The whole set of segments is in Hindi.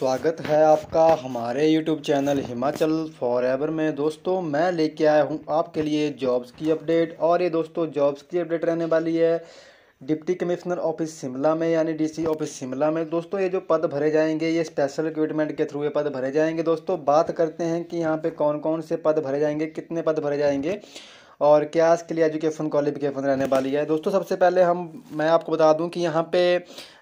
स्वागत है आपका हमारे YouTube channel Himachal forever में दोस्तों मैं लेके आया हूँ आपके लिए जॉब्स की अपडेट और ये दोस्तों जॉब्स की अपडेट रहने वाली है डिप्टी कमिश्नर ऑफिस शिमला में यानी डीसी ऑफिस शिमला में दोस्तों ये जो पद भरे जाएंगे ये स्पेशल रिक्रूटमेंट के थ्रू ये पद भरे जाएंगे दोस्तों बात करते हैं कि यहाँ पे कौन कौन से पद भरे जाएंगे कितने पद भरे जाएंगे और क्या इसके लिए एजुकेशन क्वालिफिकेशन रहने वाली है दोस्तों सबसे पहले हम मैं आपको बता दूं कि यहाँ पे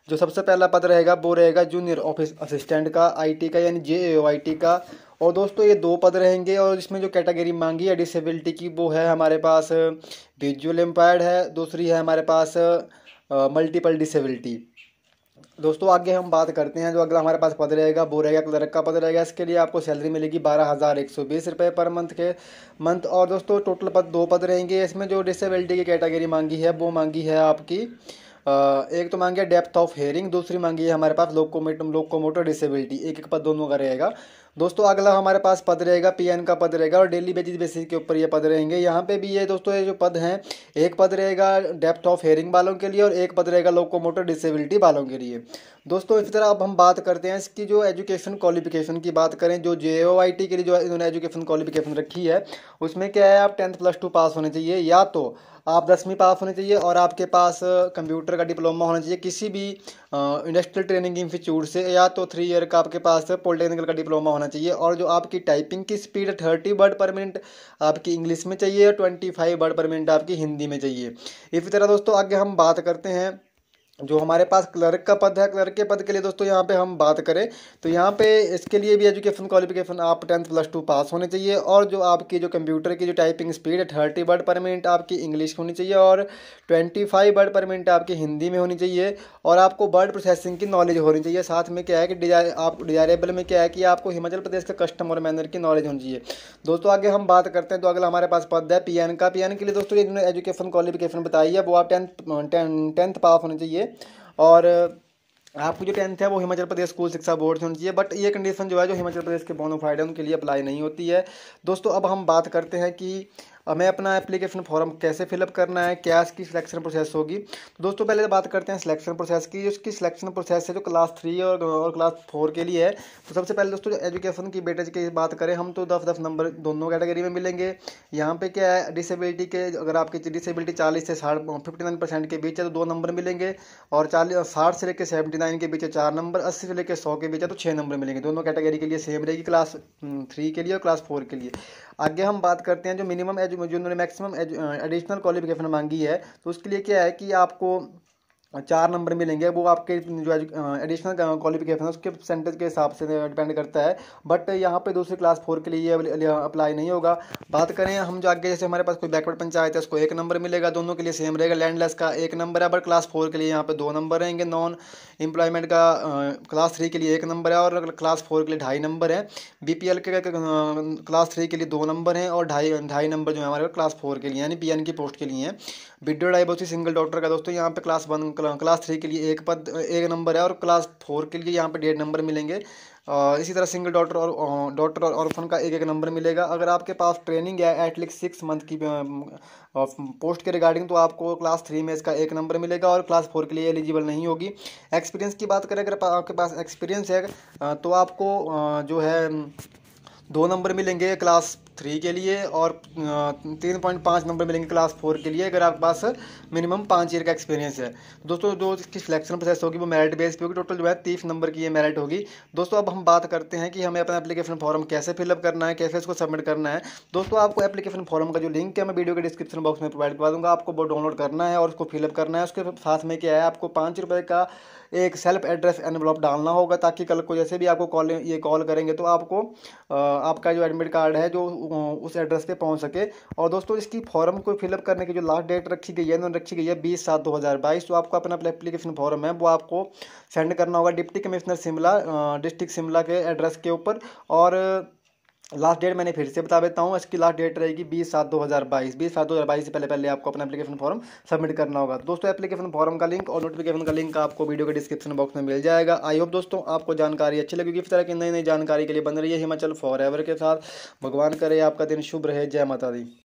जो सबसे पहला पद रहेगा वो रहेगा जूनियर ऑफिस असिस्टेंट का आईटी का यानी जे ए का और दोस्तों ये दो पद रहेंगे और इसमें जो कैटेगरी मांगी है डिसेबिलिटी की वो है हमारे पास विजुअल एम्पायर्ड है दूसरी है हमारे पास मल्टीपल डिसेबिलिटी दोस्तों आगे हम बात करते हैं जो अगला हमारे पास पद रहेगा वो रहेगा क्लर्क का पद रहेगा इसके लिए आपको सैलरी मिलेगी बारह हज़ार एक सौ बीस रुपये पर मंथ के मंथ और दोस्तों टोटल पद दो पद रहेंगे इसमें जो डिसेबिलिटी की कैटेगरी मांगी है वो मांगी है आपकी एक तो मांगी है डेप्थ ऑफ हेयरिंग दूसरी मांगी है हमारे पास लोकोमेट लोकोमोटर डिसेबिलिटी एक एक पद दोनों का रहेगा दोस्तों अगला हमारे पास पद रहेगा पीएन का पद रहेगा और डेली बेसिस बेसिस के ऊपर ये पद रहेंगे यहाँ पे भी ये दोस्तों ये जो पद हैं एक पद रहेगा डेप्थ ऑफ हेयरिंग वालों के लिए और एक पद रहेगा लोकोमोटर डिसेबिलिटी वालों के लिए दोस्तों इसी तरह अब हम बात करते हैं इसकी जो एजुकेशन क्वालिफिकेशन की बात करें जो जे के लिए जो इन्होंने एजुकेशन क्वालिफिकेशन रखी है उसमें क्या है आप टेंथ प्लस टू पास होने चाहिए या तो आप दसवीं पास होने चाहिए और आपके पास कंप्यूटर का डिप्लोमा होना चाहिए किसी भी इंडस्ट्रियल ट्रेनिंग इंस्टीट्यूट से या तो थ्री ईयर का आपके पास पॉलिटेक्निकल का डिप्लोमा होना चाहिए और जो आपकी टाइपिंग की स्पीड है थर्टी वर्ड पर मिनट आपकी इंग्लिश में चाहिए और twenty five word per minute आपकी हिंदी में चाहिए इसी तरह दोस्तों आगे हम बात करते हैं जो हमारे पास क्लर्क का पद है क्लर्क के पद के लिए दोस्तों यहाँ पे हम बात करें तो यहाँ पे इसके लिए भी एजुकेशन क्वालिफिकेशन आप टेंथ प्लस टू पास होने चाहिए और जो आपकी जो कंप्यूटर की जो टाइपिंग स्पीड है थर्टी वर्ड पर मिनट आपकी इंग्लिश होनी चाहिए और twenty five word per minute आपकी हिंदी में होनी चाहिए और आपको वर्ड प्रोसेसिंग की नॉलेज होनी चाहिए साथ में क्या है कि डिजायर आप डिजायरेबल में क्या है कि आपको हिमाचल प्रदेश का कस्टम और मैनर की नॉलेज होनी चाहिए दोस्तों आगे हम बात करते हैं तो अगला हमारे पास पद है पी का पी के लिए दोस्तों जिन्होंने एजुकेशन क्वालिफिकेशन बताई है वो आप टेंथ टेंथ पास होनी चाहिए और आपको जो टेंथ है वो हिमाचल प्रदेश स्कूल शिक्षा बोर्ड से होनी चाहिए बट ये कंडीशन जो है जो हिमाचल प्रदेश के बोनोफाइड है उनके लिए अप्लाई नहीं होती है दोस्तों अब हम बात करते हैं कि और मैं अपना एप्लीकेशन फॉर्म कैसे फिलअप करना है क्या इसकी सिलेक्शन प्रोसेस होगी तो दोस्तों पहले तो बात करते हैं सिलेक्शन प्रोसेस की जो इसकी सिलेक्शन प्रोसेस है जो क्लास थ्री और और क्लास फोर के लिए है तो सबसे पहले दोस्तों एजुकेशन की बेटे की बात करें हम तो दस दस नंबर दोनों कैटेगरी में मिलेंगे यहाँ पे क्या है डिसेबिलिटी के अगर आपकी डिसेबिलिटी चालीस से साठ फिफ्टी नाइन परसेंट के बीच है तो दो नंबर मिलेंगे और चालीस साठ से लेकर सेवेंटी नाइन के बीच है चार नंबर अस्सी से लेकर सौ के बीच है तो छः नंबर मिलेंगे दोनों कैटेगरी के लिए सेम रहेगी क्लास हम्म, थ्री के लिए और क्लास फोर के लिए आगे हम बात करते हैं जो मिनिमम एजुकेशन जो उन्होंने मैक्सिमम एडिशनल क्वालिफिकेशन मांगी है तो उसके लिए क्या है कि आपको चार नंबर मिलेंगे वो आपके जो एडिशनल क्वालिफिकेशन है उसके परसेंटेज के हिसाब से डिपेंड करता है बट यहाँ पे दूसरी क्लास फोर के लिए अप्लाई नहीं होगा बात करें हम जो आगे जैसे हमारे पास कोई बैकवर्ड पंचायत है उसको एक नंबर मिलेगा दोनों के लिए सेम रहेगा लैंडलेस का एक नंबर है बट क्लास फोर के लिए यहाँ पर दो नंबर रहेंगे नॉन एम्प्लॉयमेंट का क्लास थ्री के लिए एक नंबर है और क्लास फोर के लिए ढाई नंबर है बी के क्लास थ्री के लिए दो नंबर हैं और ढाई ढाई नंबर जो है हमारे क्लास फोर के लिए यानी पी की पोस्ट के लिए हैं बिडो डाइबोसी सिंगल डॉक्टर का दोस्तों यहाँ पर क्लास वन क्लास थ्री के लिए एक पद एक नंबर है और क्लास फोर के लिए यहाँ पे डेढ़ नंबर मिलेंगे इसी तरह सिंगल डॉक्टर और डॉक्टर और ऑर्फन का एक एक नंबर मिलेगा अगर आपके पास ट्रेनिंग है एटलीस्ट सिक्स मंथ की पोस्ट के रिगार्डिंग तो आपको क्लास थ्री में इसका एक नंबर मिलेगा और क्लास फोर के लिए एलिजिबल नहीं होगी एक्सपीरियंस की बात करें अगर आपके पास एक्सपीरियंस है तो आपको जो है दो नंबर मिलेंगे क्लास थ्री के लिए और तीन पॉइंट पाँच नंबर मिलेंगे क्लास फोर के लिए अगर आपके पास मिनिमम पाँच ईयर का एक्सपीरियंस है तो दोस्तों जो इसकी सिलेक्शन प्रोसेस होगी वो मेरिट बेस पे होगी टोटल जो है तीस नंबर की ये मेरिट होगी दोस्तों अब हम बात करते हैं कि हमें अपना एप्लीकेशन फॉर्म कैसे फिलअप करना है कैसे इसको सबमिट करना है दोस्तों आपको एप्लीकेशन फॉर्म का जो लिंक है मैं वीडियो के डिस्क्रिप्शन बॉक्स में प्रोवाइड करवा दूँगा आपको वो डाउनलोड करना है और उसको फिलअप करना है उसके साथ में क्या है आपको पाँच रुपये का एक सेल्फ एड्रेस एनवलॉप डालना होगा ताकि कल को जैसे भी आपको कॉल ये कॉल करेंगे तो आपको आपका जो एडमिट कार्ड है जो उस एड्रेस पे पहुंच सके और दोस्तों इसकी फॉर्म को फिलअप करने की जो लास्ट डेट रखी गई है रखी गई है बीस सात दो हज़ार बाईस तो आपको अपना एप्लीकेशन फॉर्म है वो आपको सेंड करना होगा deputy commissioner Shimla district Shimla के एड्रेस के ऊपर और लास्ट डेट मैंने फिर से बता देता हूँ इसकी लास्ट डेट रहेगी बीस सात दो हज़ार बाईस बीस सात दो हज़ार बाईस से पहले पहले आपको अपना एप्लीकेशन फॉर्म सबमिट करना होगा दोस्तों एप्लीकेशन फॉर्म का लिंक और नोटिफिकेशन का लिंक आपको वीडियो के डिस्क्रिप्शन बॉक्स में मिल जाएगा आई होप दोस्तों आपको जानकारी अच्छी लगी इस तरह की नई नई जानकारी के लिए बन रही है हिमाचल फॉर के साथ भगवान करे आपका दिन शुभ रहे जय माता दी